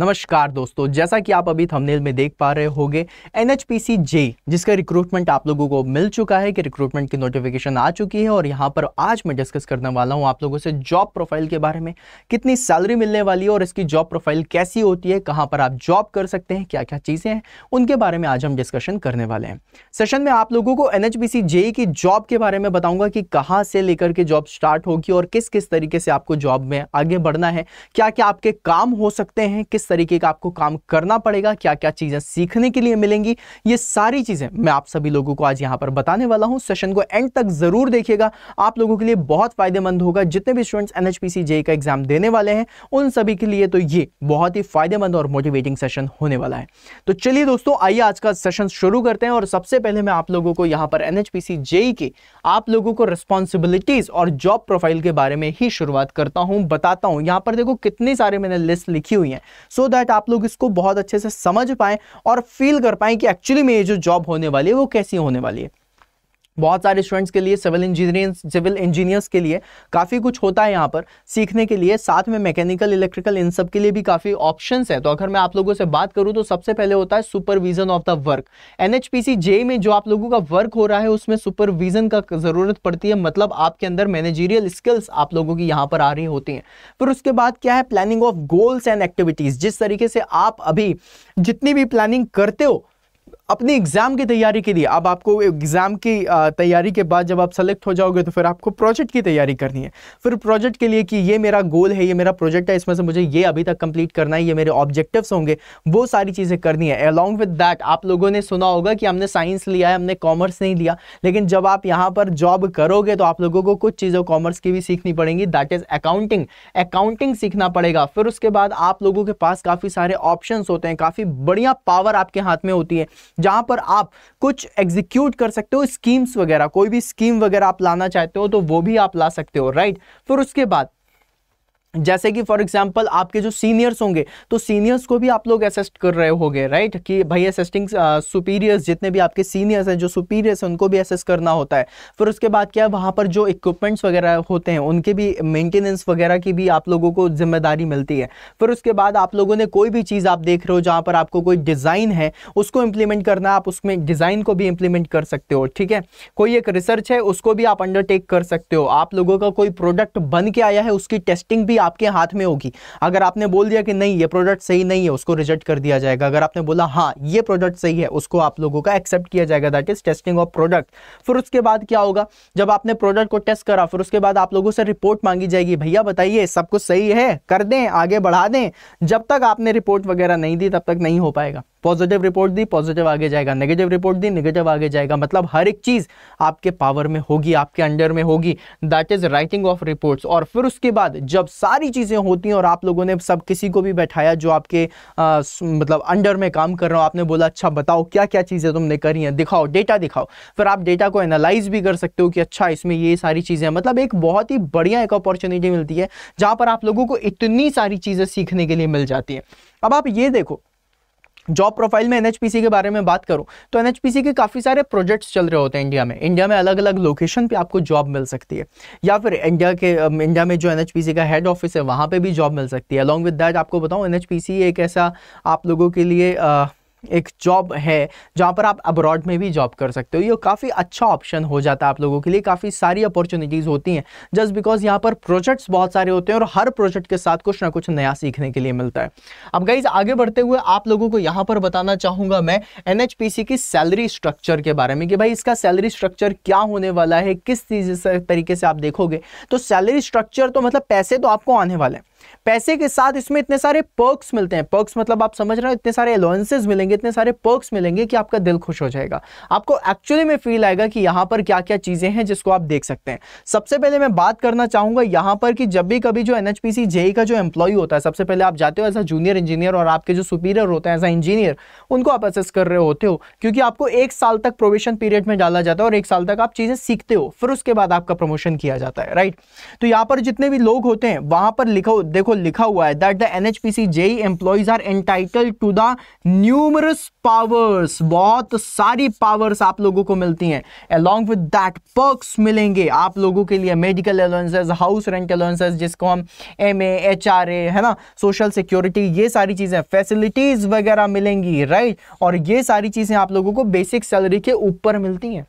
नमस्कार दोस्तों जैसा कि आप अभी थंबनेल में देख पा रहे होंगे एनएचपीसी जे जिसका रिक्रूटमेंट आप लोगों को मिल चुका है कि रिक्रूटमेंट की नोटिफिकेशन आ चुकी है और यहाँ पर आज मैं डिस्कस करने वाला हूँ आप लोगों से जॉब प्रोफाइल के बारे में कितनी सैलरी मिलने वाली है और इसकी जॉब प्रोफाइल कैसी होती है कहाँ पर आप जॉब कर सकते हैं क्या क्या चीज़ें हैं उनके बारे में आज हम डिस्कशन करने वाले हैं सेशन में आप लोगों को एन एच की जॉब के बारे में बताऊँगा कि कहाँ से लेकर के जॉब स्टार्ट होगी और किस किस तरीके से आपको जॉब में आगे बढ़ना है क्या क्या आपके काम हो सकते हैं किस तरीके का आपको काम करना पड़ेगा क्या क्या चीज़ें सीखने के लिए मिलेंगी ये सारी चीज़ें मैं आप सभी लोगों को आज यहां पर बताने वाला हूं सेशन को एंड तक ज़रूर देखिएगा आप लोगों के लिए बहुत फायदेमंद होगा जितने भी स्टूडेंट्स एनएचपीसी जे का एग्जाम देने वाले हैं उन सभी के लिए तो ये बहुत ही फायदेमंद और मोटिवेटिंग सेशन होने वाला है तो चलिए दोस्तों आइए आज का सेशन शुरू करते हैं और सबसे पहले मैं आप लोगों को यहां पर एनएचपीसी एच के आप लोगों को रिस्पॉन्सिबिलिटीज़ और जॉब प्रोफाइल के बारे में ही शुरुआत करता हूं बताता हूं यहां पर देखो कितनी सारे मैंने लिस्ट लिखी हुई है सो सो दैट आप लोग इसको बहुत अच्छे से समझ पाए और फील कर पाए कि एक्चुअली में ये जो जॉब होने वाली है वो कैसी होने वाली है बहुत सारे स्टूडेंट्स के लिए सिविल इंजीनियर सिविल इंजीनियर्स के लिए काफ़ी कुछ होता है यहाँ पर सीखने के लिए साथ में मैकेनिकल इलेक्ट्रिकल इन सब के लिए भी काफ़ी ऑप्शन है तो अगर मैं आप लोगों से बात करूँ तो सबसे पहले होता है supervision of the work N J में जो आप लोगों का वर्क हो रहा है उसमें सुपरविजन का ज़रूरत पड़ती है मतलब आपके अंदर मैनेजीरियल स्किल्स आप लोगों की यहाँ पर आ रही होती हैं फिर उसके बाद क्या है planning of goals and activities जिस तरीके से आप अभी जितनी भी प्लानिंग करते हो अपनी एग्ज़ाम की तैयारी के लिए अब आपको एग्ज़ाम की तैयारी के बाद जब आप सेलेक्ट हो जाओगे तो फिर आपको प्रोजेक्ट की तैयारी करनी है फिर प्रोजेक्ट के लिए कि ये मेरा गोल है ये मेरा प्रोजेक्ट है इसमें से मुझे ये अभी तक कंप्लीट करना है ये मेरे ऑब्जेक्टिव्स होंगे वो सारी चीज़ें करनी है अलॉन्ग विद दैट आप लोगों ने सुना होगा कि हमने साइंस लिया है हमने कॉमर्स नहीं लिया लेकिन जब आप यहाँ पर जॉब करोगे तो आप लोगों को कुछ चीज़ें कॉमर्स की भी सीखनी पड़ेंगी दैट इज़ अकाउंटिंग अकाउंटिंग सीखना पड़ेगा फिर उसके बाद आप लोगों के पास काफ़ी सारे ऑप्शन होते हैं काफ़ी बढ़िया पावर आपके हाथ में होती है जहां पर आप कुछ एग्जीक्यूट कर सकते हो स्कीम्स वगैरह कोई भी स्कीम वगैरह आप लाना चाहते हो तो वो भी आप ला सकते हो राइट फिर उसके बाद जैसे कि फॉर एग्जांपल आपके जो सीनियर्स होंगे तो सीनियर्स को भी आप लोग असेस्ट कर रहे होंगे राइट कि भाई असिस्टिंग सुपीरियर्स uh, जितने भी आपके सीनियर्स हैं जो सुपीरियर्स हैं उनको भी असेस करना होता है फिर उसके बाद क्या वहाँ पर जो इक्विपमेंट्स वगैरह होते हैं उनके भी मेंटेनेंस वगैरह की भी आप लोगों को जिम्मेदारी मिलती है फिर उसके बाद आप लोगों ने कोई भी चीज़ आप देख रहे हो जहाँ पर आपको कोई डिज़ाइन है उसको इम्प्लीमेंट करना आप उसमें डिज़ाइन को भी इम्प्लीमेंट कर सकते हो ठीक है कोई एक रिसर्च है उसको भी आप अंडरटेक कर सकते हो आप लोगों का कोई प्रोडक्ट बन के आया है उसकी टेस्टिंग भी आपके हाथ में होगी अगर आपने बोल दिया कि नहीं ये प्रोडक्ट सही नहीं है उसको रिजेक्ट कर दिया जाएगा अगर आपने बोला हाँ ये प्रोडक्ट सही है उसको आप लोगों का एक्सेप्ट किया जाएगा that is testing of product फिर उसके बाद क्या होगा जब आपने प्रोडक्ट को टेस्ट करा फिर उसके बाद आप लोगों से रिपोर्ट मांगी जाएगी भैया बताइए सब कुछ सही है कर दें आगे बढ़ा दें जब तक आपने रिपोर्ट वगैरह नहीं दी तब तक नहीं हो पाएगा पॉजिटिव रिपोर्ट दी पॉजिटिव आगे जाएगा नेगेटिव रिपोर्ट दी नेगेटिव आगे जाएगा मतलब हर एक चीज़ आपके पावर में होगी आपके अंडर में होगी that is writing of reports और फिर उसके बाद जब सारी चीज़ें होती हैं और आप लोगों ने सब किसी को भी बैठाया जो आपके आ, मतलब अंडर में काम कर रहा हो आपने बोला अच्छा बताओ क्या क्या चीज़ें तुमने करी हैं दिखाओ डेटा दिखाओ फिर आप डेटा को एनालाइज भी कर सकते हो कि अच्छा इसमें ये सारी चीज़ें मतलब एक बहुत ही बढ़िया एक अपॉर्चुनिटी मिलती है जहाँ पर आप लोगों को इतनी सारी चीज़ें सीखने के लिए मिल जाती है अब आप ये देखो जॉब प्रोफाइल में एनएचपीसी के बारे में बात करूँ तो एनएचपीसी के काफ़ी सारे प्रोजेक्ट्स चल रहे होते हैं इंडिया में इंडिया में अलग अलग लोकेशन पर आपको जॉब मिल सकती है या फिर इंडिया के इंडिया में जो एनएचपीसी का हेड ऑफिस है वहाँ पर भी जॉब मिल सकती है अलॉन्ग विद दैट आपको बताऊँ एनएचपीसी एक ऐसा आप लोगों के लिए आ, एक जॉब है जहाँ पर आप अब्रॉड में भी जॉब कर सकते हो ये काफ़ी अच्छा ऑप्शन हो जाता है आप लोगों के लिए काफ़ी सारी अपॉर्चुनिटीज़ होती हैं जस्ट बिकॉज यहाँ पर प्रोजेक्ट्स बहुत सारे होते हैं और हर प्रोजेक्ट के साथ कुछ ना कुछ नया सीखने के लिए मिलता है अब गाइज आगे बढ़ते हुए आप लोगों को यहाँ पर बताना चाहूँगा मैं एन की सैलरी स्ट्रक्चर के बारे में कि भाई इसका सैलरी स्ट्रक्चर क्या होने वाला है किस तरीके से आप देखोगे तो सैलरी स्ट्रक्चर तो मतलब पैसे तो आपको आने वाले हैं पैसे के साथ इसमें इतने सारे पर्क्स मिलते हैं पर्क्स मतलब आप समझ रहे हो इतने सारे अलाउंसेज मिलेंगे इतने सारे पर्क्स मिलेंगे कि आपका दिल खुश हो जाएगा आपको एक्चुअली में फील आएगा कि यहाँ पर क्या क्या चीज़ें हैं जिसको आप देख सकते हैं सबसे पहले मैं बात करना चाहूंगा यहाँ पर कि जब भी कभी जो एन जेई e का जो एम्प्लॉय होता है सबसे पहले आप जाते हो एज अ जूनियर इंजीनियर और आपके जो सुपीरियर होते हैं एज अ इंजीनियर उनको आप असेस कर रहे होते हो क्योंकि आपको एक साल तक प्रोवेशन पीरियड में डाला जाता है और एक साल तक आप चीज़ें सीखते हो फिर उसके बाद आपका प्रमोशन किया जाता है राइट तो यहाँ पर जितने भी लोग होते हैं वहां पर लिखो देखो लिखा हुआ है that the NHPC JE employees are entitle to the numerous powers बहुत सारी पावर्स आप लोगों को मिलती हैं अलॉन्ग विद दैट पर्क्स मिलेंगे आप लोगों के लिए medical allowances house rent allowances जिसको हम एम एच आर ए है ना सोशल सिक्योरिटी ये सारी चीज़ें फैसिलिटीज़ वगैरह मिलेंगी राइट right? और ये सारी चीज़ें आप लोगों को बेसिक सैलरी के ऊपर मिलती हैं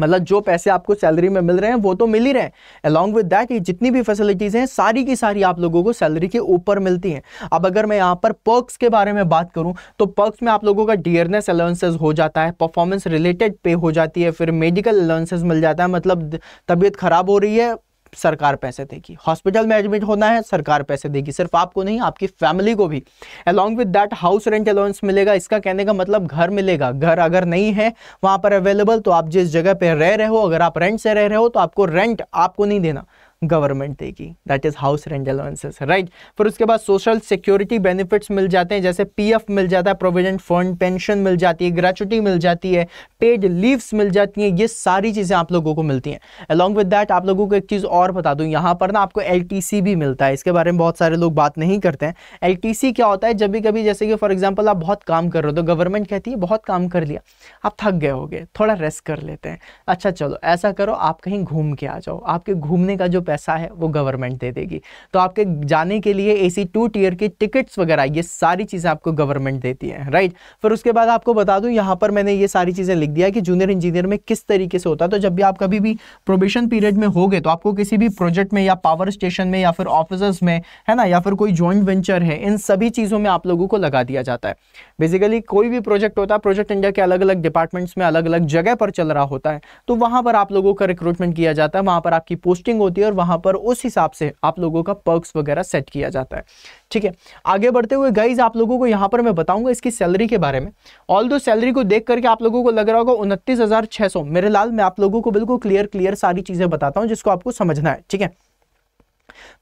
मतलब जो पैसे आपको सैलरी में मिल रहे हैं वो तो मिल ही रहे हैं अलॉन्ग विद दैट ये जितनी भी फैसिलिटीज़ हैं सारी की सारी आप लोगों को सैलरी के ऊपर मिलती हैं अब अगर मैं यहाँ पर पर्क्स के बारे में बात करूँ तो पर्क्स में आप लोगों का डियरनेस अलाउंसेज हो जाता है परफॉर्मेंस रिलेटेड पे हो जाती है फिर मेडिकल अलाउंसेज मिल जाता है मतलब तबीयत ख़राब हो रही है सरकार पैसे देगी हॉस्पिटल में एडमिट होना है सरकार पैसे देगी सिर्फ आपको नहीं आपकी फैमिली को भी along with that house rent allowance मिलेगा इसका कहने का मतलब घर मिलेगा घर अगर नहीं है वहां पर अवेलेबल तो आप जिस जगह पर रह रहे हो अगर आप रेंट से रह रहे हो तो आपको रेंट आपको नहीं देना गवर्नमेंट देगी that is house rent allowances right फिर उसके बाद सोशल सिक्योरिटी बेनिफिट्स मिल जाते हैं जैसे पीएफ मिल जाता है प्रोविडेंट फंड पेंशन मिल जाती है ग्रेचुटी मिल जाती है पेड लीव्स मिल जाती हैं ये सारी चीज़ें आप लोगों को मिलती हैं अलॉन्ग विद डैट आप लोगों को एक चीज़ और बता दूँ यहाँ पर ना आपको एल भी मिलता है इसके बारे में बहुत सारे लोग बात नहीं करते हैं एल क्या होता है जब भी कभी जैसे कि फॉर एग्जाम्पल आप बहुत काम कर रहे हो तो गवर्नमेंट कहती है बहुत काम कर लिया आप थक गए हो थोड़ा रेस्ट कर लेते हैं अच्छा चलो ऐसा करो आप कहीं घूम के आ जाओ आपके घूमने का जो पैसा है वो गवर्नमेंट दे देगी तो आपके जाने के लिए ए सी टू टीयर की टिकट्स वगैरह ये सारी चीज़ें आपको गवर्नमेंट देती है राइट फिर उसके बाद आपको बता दूँ यहाँ पर मैंने ये सारी चीज़ें लिख दिया कि जूनियर इंजीनियर में किस तरीके से होता है तो जब भी आप कभी भी प्रोबेशन पीरियड में हो तो आपको किसी भी प्रोजेक्ट में या पावर स्टेशन में या फिर ऑफिसर्स में है ना या फिर कोई ज्वाइंट वेंचर है इन सभी चीज़ों में आप लोगों को लगा दिया जाता है बेसिकली कोई भी प्रोजेक्ट होता है प्रोजेक्ट इंडिया के अलग अलग डिपार्टमेंट्स में अलग अलग जगह पर चल रहा होता है तो वहाँ पर आप लोगों का रिक्रूटमेंट किया जाता है वहाँ पर आपकी पोस्टिंग होती है और वहां पर उस हिसाब से आप लोगों का पर्क्स वगैरह सेट किया जाता है ठीक है आगे बढ़ते हुए गाइज आप लोगों को यहाँ पर मैं बताऊंगा इसकी सैलरी के बारे में ऑल दो सैलरी को देख करके आप लोगों को लग रहा होगा उनतीस मेरे लाल मैं आप लोगों को बिल्कुल क्लियर क्लियर सारी चीज़ें बताता हूँ जिसको आपको समझना है ठीक है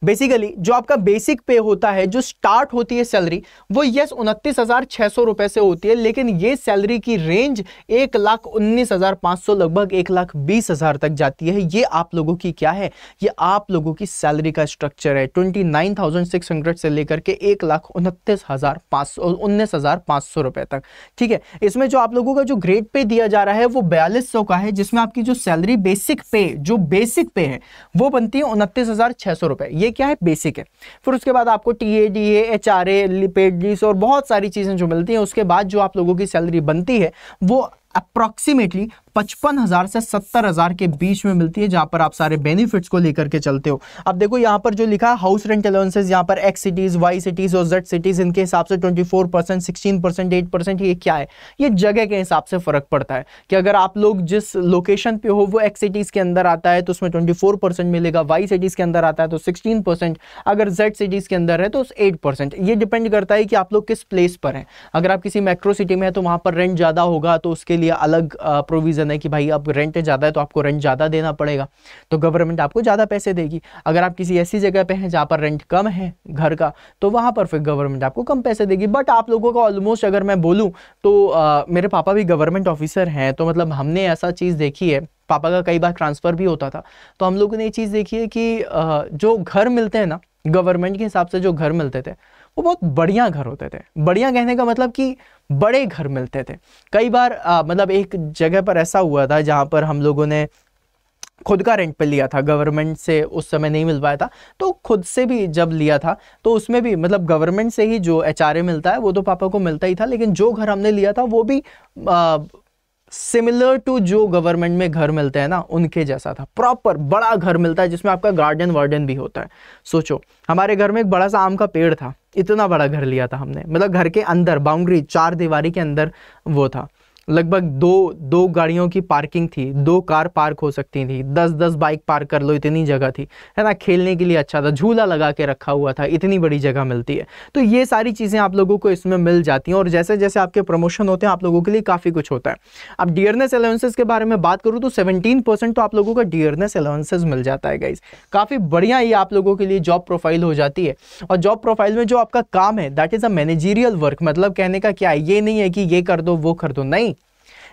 बेसिकली जो आपका बेसिक पे होता है जो स्टार्ट होती है सैलरी वो यस उनतीस हज़ार छह सौ रुपए से होती है लेकिन ये सैलरी की रेंज एक लाख उन्नीस हज़ार पांच सौ लगभग एक लाख बीस हज़ार तक जाती है ये आप लोगों की क्या है ये आप लोगों की सैलरी का स्ट्रक्चर है twenty nine thousand six hundred से लेकर के एक लाख उनतीस हज़ार पांच सौ उन्नीस हज़ार पांच सौ रुपए तक ठीक है इसमें जो आप लोगों का जो ग्रेड पे दिया जा रहा है वो बयालीस सौ का है जिसमें आपकी जो सैलरी बेसिक पे जो बेसिक पे है वो बनती है उनतीस हज़ार छह सौ पे ये क्या है बेसिक है फिर उसके बाद आपको T A D H R A लिपेडलीस और बहुत सारी चीज़ें जो मिलती हैं उसके बाद जो आप लोगों की सैलरी बनती है वो अप्रॉक्सीमेटली पचपन हजार से सत्तर हजार के बीच में मिलती है जहां पर आप सारे बेनिफिट्स को लेकर के चलते हो अब देखो यहां पर जो लिखा है हाउस रेंट अलाउंसेज यहां पर एक्स सिटीज वाई सिटीज और जेड सिटीज इनके हिसाब से twenty four percent sixteen percent eight percent ये क्या है ये जगह के हिसाब से फर्क पड़ता है कि अगर आप लोग जिस लोकेशन पे हो वो एक्स सिटीज के अंदर आता है तो उसमें ट्वेंटी फोर परसेंट मिलेगा वाई सिटीज के अंदर आता है तो सिक्सटीन परसेंट अगर जेड सिटीज के अंदर है तो एट परसेंट ये डिपेंड करता है कि आप लोग किस प्लेस पर हैं अगर आप किसी मेट्रो सिटी में है तो वहां पर रेंट ज़्यादा होगा तो उसके लिए अलग प्रोविज़न है कि भाई अब रेंट ज़्यादा है तो आपको रेंट ज़्यादा देना पड़ेगा तो गवर्नमेंट आपको ज़्यादा पैसे देगी अगर आप किसी ऐसी जगह पर हैं जहाँ पर रेंट कम है घर का तो वहाँ पर फिर गवर्नमेंट आपको कम पैसे देगी बट आप लोगों का ऑलमोस्ट अगर मैं बोलूँ तो आ, मेरे पापा भी गवर्नमेंट ऑफिसर हैं तो मतलब हमने ऐसा चीज़ देखी है पापा का कई बार ट्रांसफ़र भी होता था तो हम लोगों ने ये चीज़ देखी है कि जो घर मिलते हैं ना गवर्नमेंट के हिसाब से जो घर मिलते थे वो बहुत बढ़िया घर होते थे बढ़िया कहने का मतलब कि बड़े घर मिलते थे कई बार आ, मतलब एक जगह पर ऐसा हुआ था जहाँ पर हम लोगों ने खुद का रेंट पे लिया था गवर्नमेंट से उस समय नहीं मिल पाया था तो खुद से भी जब लिया था तो उसमें भी मतलब गवर्नमेंट से ही जो एच मिलता है वो तो पापा को मिलता ही था लेकिन जो घर हमने लिया था वो भी आ, सिमिलर टू जो गवर्नमेंट में घर मिलते हैं ना उनके जैसा था प्रॉपर बड़ा घर मिलता है जिसमें आपका गार्डन वार्डन भी होता है सोचो हमारे घर में एक बड़ा सा आम का पेड़ था इतना बड़ा घर लिया था हमने मतलब घर के अंदर बाउंड्री चार दीवारी के अंदर वो था लगभग दो दो गाड़ियों की पार्किंग थी दो कार पार्क हो सकती थी दस दस बाइक पार्क कर लो इतनी जगह थी है ना खेलने के लिए अच्छा था झूला लगा के रखा हुआ था इतनी बड़ी जगह मिलती है तो ये सारी चीज़ें आप लोगों को इसमें मिल जाती हैं और जैसे जैसे आपके प्रमोशन होते हैं आप लोगों के लिए काफ़ी कुछ होता है अब डियरनेस अलाउंसेज के बारे में बात करूँ तो सेवनटीन तो आप लोगों का डियरनेस अलाउंसेज मिल जाता है गाइज काफ़ी बढ़िया ये आप लोगों के लिए जॉब प्रोफाइल हो जाती है और जॉब प्रोफाइल में जो आपका काम है that is a managerial work मतलब कहने का क्या है ये नहीं है कि ये कर दो वो कर दो नहीं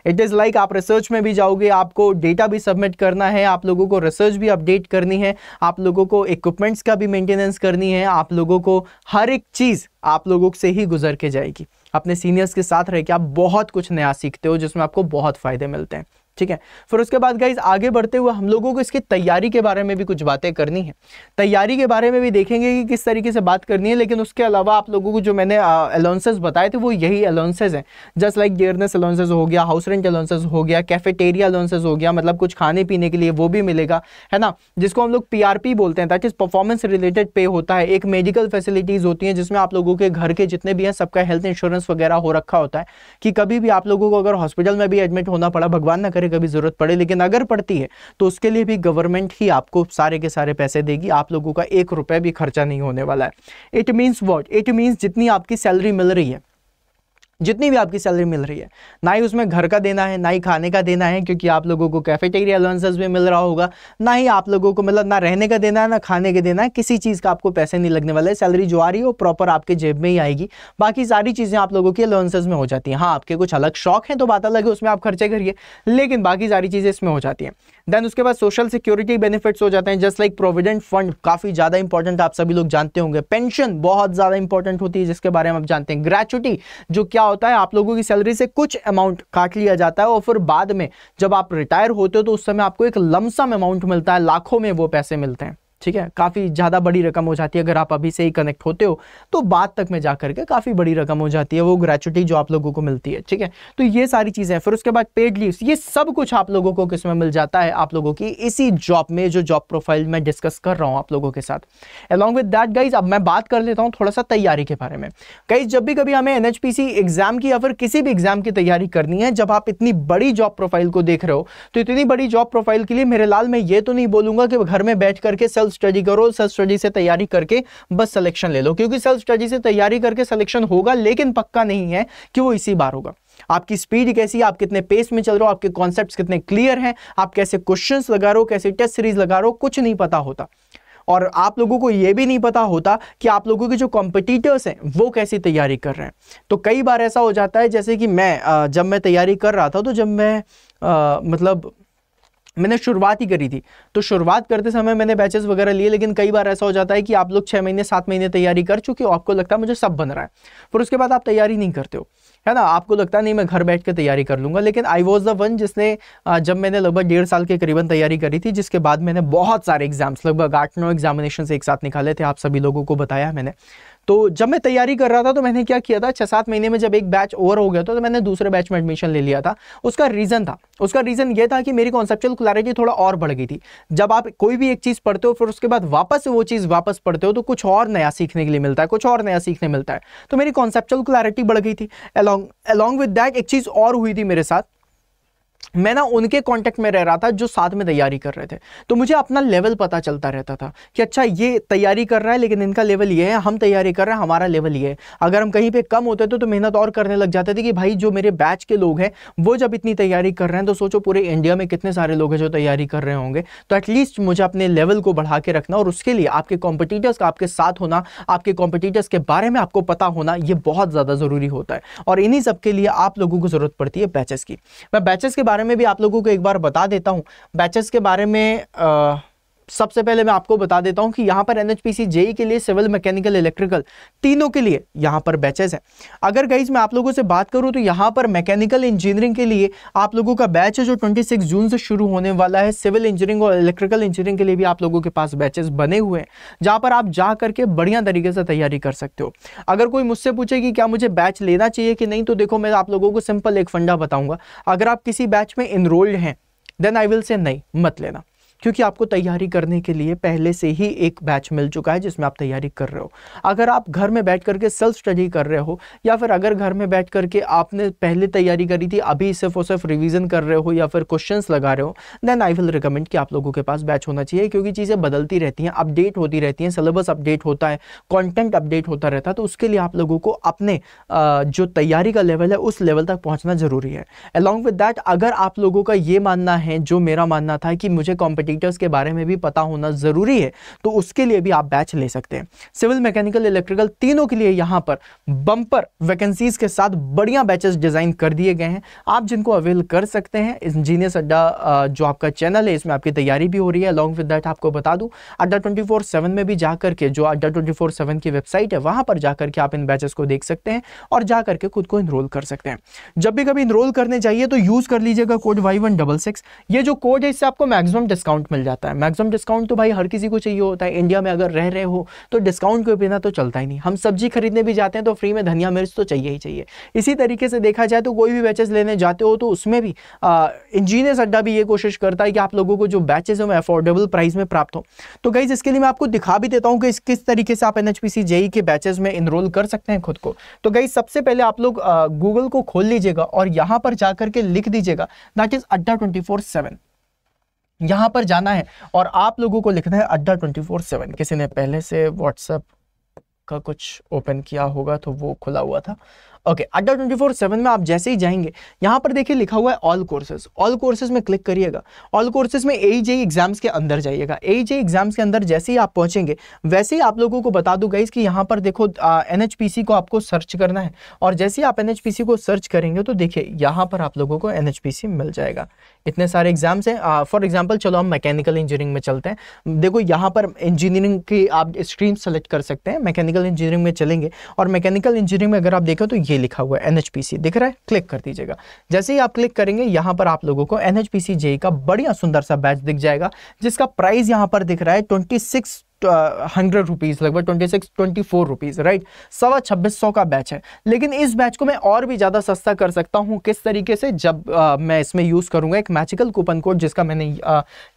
इट इज़ लाइक आप रिसर्च में भी जाओगे आपको डेटा भी सबमिट करना है आप लोगों को रिसर्च भी अपडेट करनी है आप लोगों को इक्विपमेंट्स का भी मेंटेनेंस करनी है आप लोगों को हर एक चीज़ आप लोगों से ही गुजर के जाएगी अपने सीनियर्स के साथ रह के आप बहुत कुछ नया सीखते हो जिसमें आपको बहुत फ़ायदे मिलते हैं ठीक है फिर उसके बाद गाइज आगे बढ़ते हुए हम लोगों को इसकी तैयारी के बारे में भी कुछ बातें करनी है तैयारी के बारे में भी देखेंगे कि किस तरीके से बात करनी है लेकिन उसके अलावा आप लोगों को जो मैंने अलाउंसेज बताए थे वो यही अलाउंसेज हैं जस्ट लाइक गेयरनेस अलाउंसेज हो गया हाउस रेंट अलाउंसेज हो गया कैफेटेरिया अलाउंसेज हो गया मतलब कुछ खाने पीने के लिए वो भी मिलेगा है ना जिसको हम लोग पी बोलते हैं दैट इज़ परफॉर्मेंस रिलेटेड पे होता है एक मेडिकल फैसिलिटीज़ होती हैं जिसमें आप लोगों के घर के जितने भी हैं सबका हेल्थ इंश्योरेंस वगैरह हो रखा होता है कि कभी भी आप लोगों को अगर हॉस्पिटल में भी एडमिट होना पड़ा भगवान ना करे में कभी ज़रूरत पड़े लेकिन अगर पड़ती है तो उसके लिए भी गवर्नमेंट ही आपको सारे के सारे पैसे देगी आप लोगों का एक रुपया भी खर्चा नहीं होने वाला है it means what it means जितनी आपकी सैलरी मिल रही है जितनी भी आपकी सैलरी मिल रही है ना ही उसमें घर का देना है ना ही खाने का देना है क्योंकि आप लोगों को कैफेटेरिया अलाउंसेस भी मिल रहा होगा ना ही आप लोगों को मतलब ना रहने का देना है ना खाने का देना है किसी चीज़ का आपको पैसे नहीं लगने वाला है सैलरी जो आ रही है वो प्रॉपर आपके जेब में ही आएगी बाकी सारी चीज़ें आप लोगों की अलाउंसेज में हो जाती हैं हाँ आपके कुछ अलग शौक हैं तो बात अलग है उसमें आप खर्चे करिए लेकिन बाकी सारी चीज़ें इसमें हो जाती हैं देन उसके बाद सोशल सिक्योरिटी बेनिफिट्स हो जाते हैं जस्ट लाइक प्रोविडेंट फंड काफ़ी ज़्यादा इंपॉर्टेंट आप सभी लोग जानते होंगे पेंशन बहुत ज़्यादा इंपॉर्टेंट होती है जिसके बारे में आप जानते हैं ग्रेचुटी जो क्या होता है आप लोगों की सैलरी से कुछ अमाउंट काट लिया जाता है और फिर बाद में जब आप रिटायर होते हो तो उस समय आपको एक लमसम अमाउंट मिलता है लाखों में वो पैसे मिलते हैं ठीक है काफ़ी ज़्यादा बड़ी रकम हो जाती है अगर आप अभी से ही कनेक्ट होते हो तो बाद तक में जा करके काफ़ी बड़ी रकम हो जाती है वो ग्रेचुटी जो आप लोगों को मिलती है ठीक है तो ये सारी चीज़ें फिर उसके बाद पेड लीव्स ये सब कुछ आप लोगों को किस में मिल जाता है आप लोगों की इसी जॉब में जो जॉब प्रोफाइल मैं डिस्कस कर रहा हूँ आप लोगों के साथ अलॉन्ग विद डैट गाइज अब मैं बात कर लेता हूँ थोड़ा सा तैयारी के बारे में गाइज जब भी कभी हमें एन एग्जाम की या फिर किसी भी एग्जाम की तैयारी करनी है जब आप इतनी बड़ी जॉब प्रोफाइल को देख रहे हो तो इतनी बड़ी जॉब प्रोफाइल के लिए मेरे लाल मैं ये तो नहीं बोलूंगा कि घर में बैठ करके सेल्फ सेल्फ स्टडी करो सेल्फ स्टडी से तैयारी करके बस सिलेक्शन ले लो क्योंकि सेल्फ स्टडी से तैयारी करके सिलेक्शन होगा लेकिन पक्का नहीं है कि वो इसी बार होगा आपकी स्पीड कैसी है आप कितने पेस में चल रहे हो आपके कॉन्सेप्ट कितने क्लियर हैं आप कैसे क्वेश्चन लगा रहे हो कैसे टेस्ट सीरीज लगा रहे हो कुछ नहीं पता होता और आप लोगों को यह भी नहीं पता होता कि आप लोगों के जो कॉम्पिटिटर्स हैं वो कैसी तैयारी कर रहे हैं तो कई बार ऐसा हो जाता है जैसे कि मैं जब मैं तैयारी कर रहा था तो जब मैं आ, मतलब मैंने शुरुआत ही करी थी तो शुरुआत करते समय मैंने बैचेस वगैरह लिए लेकिन कई बार ऐसा हो जाता है कि आप लोग छः महीने सात महीने तैयारी कर चुके हो आपको लगता है मुझे सब बन रहा है फिर उसके बाद आप तैयारी नहीं करते हो है ना आपको लगता नहीं मैं घर बैठ के तैयारी कर लूंगा लेकिन आई वॉज द वन जिसने जब मैंने लगभग डेढ़ साल के करीबन तैयारी करी थी जिसके बाद मैंने बहुत सारे एग्जाम्स लगभग आठ नौ एग्जामिनेशन एक साथ निकाले थे आप सभी लोगों को बताया मैंने तो जब मैं तैयारी कर रहा था तो मैंने क्या किया था छः सात महीने में जब एक बैच ओवर हो गया था तो मैंने दूसरे बैच में एडमिशन ले लिया था उसका रीज़न था उसका रीज़न ये था कि मेरी कॉन्सेप्चुअल क्लैरिटी थोड़ा और बढ़ गई थी जब आप कोई भी एक चीज़ पढ़ते हो फिर उसके बाद वापस वो चीज़ वापस पढ़ते हो तो कुछ और नया सीखने के लिए मिलता है कुछ और नया सीखने मिलता है तो मेरी कॉन्सेप्चुअल क्लैरिटी बढ़ गई थी अलॉन्ग अलॉन्ग विद डैट एक चीज़ और हुई थी मेरे साथ मैं ना उनके कांटेक्ट में रह रहा था जो साथ में तैयारी कर रहे थे तो मुझे अपना लेवल पता चलता रहता था कि अच्छा ये तैयारी कर रहा है लेकिन इनका लेवल ये है हम तैयारी कर रहे हैं हमारा लेवल ये है अगर हम कहीं पे कम होते थे तो, तो मेहनत और करने लग जाते थे कि भाई जो मेरे बैच के लोग हैं वो जब इतनी तैयारी कर रहे हैं तो सोचो पूरे इंडिया में कितने सारे लोग हैं जो तैयारी कर रहे होंगे तो एटलीस्ट मुझे अपने लेवल को बढ़ा के रखना और उसके लिए आपके कॉम्पिटिटर्स का आपके साथ होना आपके कॉम्पिटिटर्स के बारे में आपको पता होना ये बहुत ज़्यादा ज़रूरी होता है और इन्हीं सब के लिए आप लोगों को ज़रूरत पड़ती है बैचेस की मैं बैचेस के बारे बारे में भी आप लोगों को एक बार बता देता हूँ बैचेस के बारे में आ, सबसे पहले मैं आपको बता देता हूं कि यहां पर एनएचपीसी जेई के लिए सिविल मैकेनिकल इलेक्ट्रिकल तीनों के लिए यहां पर बैचेस हैं अगर गाइज मैं आप लोगों से बात करूं तो यहां पर मैकेनिकल इंजीनियरिंग के लिए आप लोगों का बैच है जो 26 जून से शुरू होने वाला है सिविल इंजीनियरिंग और इलेक्ट्रिकल इंजीनियरिंग के लिए भी आप लोगों के पास बैचेस बने हुए हैं जहां पर आप जा करके बढ़िया तरीके से तैयारी कर सकते हो अगर कोई मुझसे पूछे कि क्या मुझे बैच लेना चाहिए कि नहीं तो देखो मैं आप लोगों को सिंपल एक फंडा बताऊंगा अगर आप किसी बैच में इनरोल्ड हैं देन आई विल से नहीं मत लेना क्योंकि आपको तैयारी करने के लिए पहले से ही एक बैच मिल चुका है जिसमें आप तैयारी कर रहे हो अगर आप घर में बैठ करके सेल्फ स्टडी कर रहे हो या फिर अगर घर में बैठ करके आपने पहले तैयारी करी थी अभी सिर्फ और सिर्फ रिविज़न कर रहे हो या फिर क्वेश्चन लगा रहे हो देन आई विल रिकमेंड कि आप लोगों के पास बैच होना चाहिए क्योंकि चीज़ें बदलती रहती हैं अपडेट होती रहती हैं सिलेबस अपडेट होता है कॉन्टेंट अपडेट होता रहता है तो उसके लिए आप लोगों को अपने जो तैयारी का लेवल है उस लेवल तक पहुँचना ज़रूरी है अलॉन्ग विद डैट अगर आप लोगों का ये मानना है जो मेरा मानना था कि मुझे कॉम्पिटिव कॉम्पिटिटर्स के बारे में भी पता होना ज़रूरी है तो उसके लिए भी आप बैच ले सकते हैं सिविल मैकेनिकल इलेक्ट्रिकल तीनों के लिए यहाँ पर बंपर वैकेंसीज के साथ बढ़िया बैचेस डिज़ाइन कर दिए गए हैं आप जिनको अवेल कर सकते हैं इंजीनियर्स अड्डा जो आपका चैनल है इसमें आपकी तैयारी भी हो रही है अलॉन्ग विद दैट आपको बता दूँ अड्डा ट्वेंटी फोर सेवन में भी जा करके जो अड्डा ट्वेंटी फोर सेवन की वेबसाइट है वहाँ पर जा करके आप इन बैचेस को देख सकते हैं और जा करके खुद को इनरोल कर सकते हैं जब भी कभी इनरोल करने चाहिए तो यूज़ कर लीजिएगा code Y one double six ये जो कोड है इससे आपको मैक्सिमम डिस्काउंट डिस्काउंट मिल जाता है मैक्सिमम डिस्काउंट तो भाई हर किसी को चाहिए होता है इंडिया में अगर रह रहे हो तो डिस्काउंट के बिना तो चलता ही नहीं हम सब्जी खरीदने भी जाते हैं तो फ्री में धनिया मिर्च तो चाहिए ही चाहिए इसी तरीके से देखा जाए तो कोई भी बैचेस लेने जाते हो तो उसमें भी इंजीनियर्स अड्डा भी ये कोशिश करता है कि आप लोगों को जो बैचेज हैं वो अफोर्डेबल प्राइस में प्राप्त हो तो गाइज इसके लिए मैं आपको दिखा भी देता हूँ कि इस किस तरीके से आप एन जेई e के बैचेज में इनरोल कर सकते हैं खुद को तो गाइज सबसे पहले आप लोग गूगल को खोल लीजिएगा और यहाँ पर जाकर के लिख दीजिएगा दैट इज अड्डा ट्वेंटी यहाँ पर जाना है और आप लोगों को लिखना है अड्डा ट्वेंटी फोर सेवन किसी ने पहले से व्हाट्सएप का कुछ ओपन किया होगा तो वो खुला हुआ था ओके अड्डा ट्वेंटी फोर सेवन में आप जैसे ही जाएंगे यहाँ पर देखिए लिखा हुआ है ऑल कोर्सेज ऑल कोर्सेज में क्लिक करिएगा ऑल कोर्सेज में ए जे एग्जाम्स के अंदर जाइएगा ए जे एग्जाम्स के अंदर जैसे ही आप पहुँचेंगे वैसे ही आप लोगों को बता दूँ गाइज कि यहाँ पर देखो एन एच पी सी को आपको सर्च करना है और जैसे ही आप एन एच पी सी को सर्च करेंगे तो देखिए यहाँ पर आप लोगों को एन मिल जाएगा इतने सारे एग्जाम्स हैं फॉर एग्जाम्पल चलो हम मैकेनिकल इंजीनियरिंग में चलते हैं देखो यहाँ पर इंजीनियरिंग की आप स्ट्रीम सेलेक्ट कर सकते हैं मैकेनिकल इंजीनियरिंग में चलेंगे और मैकेनिकल इंजीनियरिंग में अगर आप देखो तो ये लिखा हुआ है एनएचपीसी दिख रहा है क्लिक कर दीजिएगा जैसे ही आप क्लिक करेंगे यहाँ पर आप लोगों को एनएचपीसी JEE का बढ़िया सुंदर सा बैच दिख जाएगा जिसका प्राइस यहाँ पर दिख रहा है ट्वेंटी सिक्स हंड्रेड रुपीज़ लगभग twenty six twenty four rupees right सवा छब्बीस सौ का बैच है लेकिन इस बैच को मैं और भी ज़्यादा सस्ता कर सकता हूँ किस तरीके से जब आ, मैं इसमें यूज़ करूँगा एक मैजिकल कूपन कोड जिसका मैंने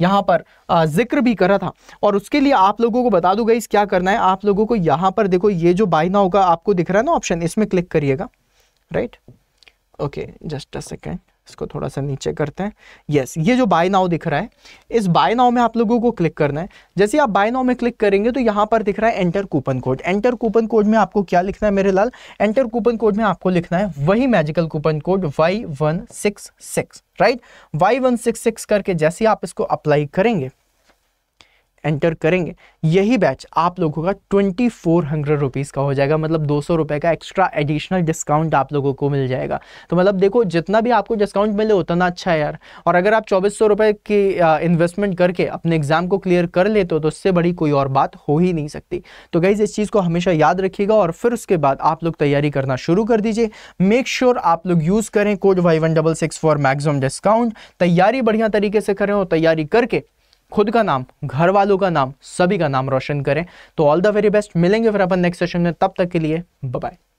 यहाँ पर आ, जिक्र भी करा था और उसके लिए आप लोगों को बता दूंगा इस क्या करना है आप लोगों को यहाँ पर देखो ये जो बाई ना होगा आपको दिख रहा है ना ऑप्शन इसमें क्लिक करिएगा right okay just a second इसको थोड़ा सा नीचे करते हैं यस yes, ये जो बाय नाव दिख रहा है इस बाय नाव में आप लोगों को क्लिक करना है जैसे आप बाय नाव में क्लिक करेंगे तो यहाँ पर दिख रहा है enter coupon code enter coupon code में आपको क्या लिखना है मेरे लाल एंटर कूपन कोड में आपको लिखना है वही magical coupon code Y right Y करके जैसे आप इसको अप्लाई करेंगे एंटर करेंगे यही बैच आप लोगों का ट्वेंटी फोर हंड्रेड रुपीज़ का हो जाएगा मतलब दो सौ रुपये का एक्स्ट्रा एडिशनल डिस्काउंट आप लोगों को मिल जाएगा तो मतलब देखो जितना भी आपको डिस्काउंट मिले उतना अच्छा है यार और अगर आप चौबीस सौ रुपये की इन्वेस्टमेंट करके अपने एग्ज़ाम को क्लियर कर लेते हो तो उससे बड़ी कोई और बात हो ही नहीं सकती तो गाइज़ इस चीज़ को हमेशा याद रखिएगा और फिर उसके बाद आप लोग तैयारी करना शुरू कर दीजिए मेक श्योर आप लोग यूज़ करें code Y one double six for maximum discount तैयारी बढ़िया तरीके से करें और तैयारी करके खुद का नाम घर वालों का नाम सभी का नाम रोशन करें तो ऑल द वेरी बेस्ट मिलेंगे फिर अपन नेक्स्ट सेशन में तब तक के लिए बाय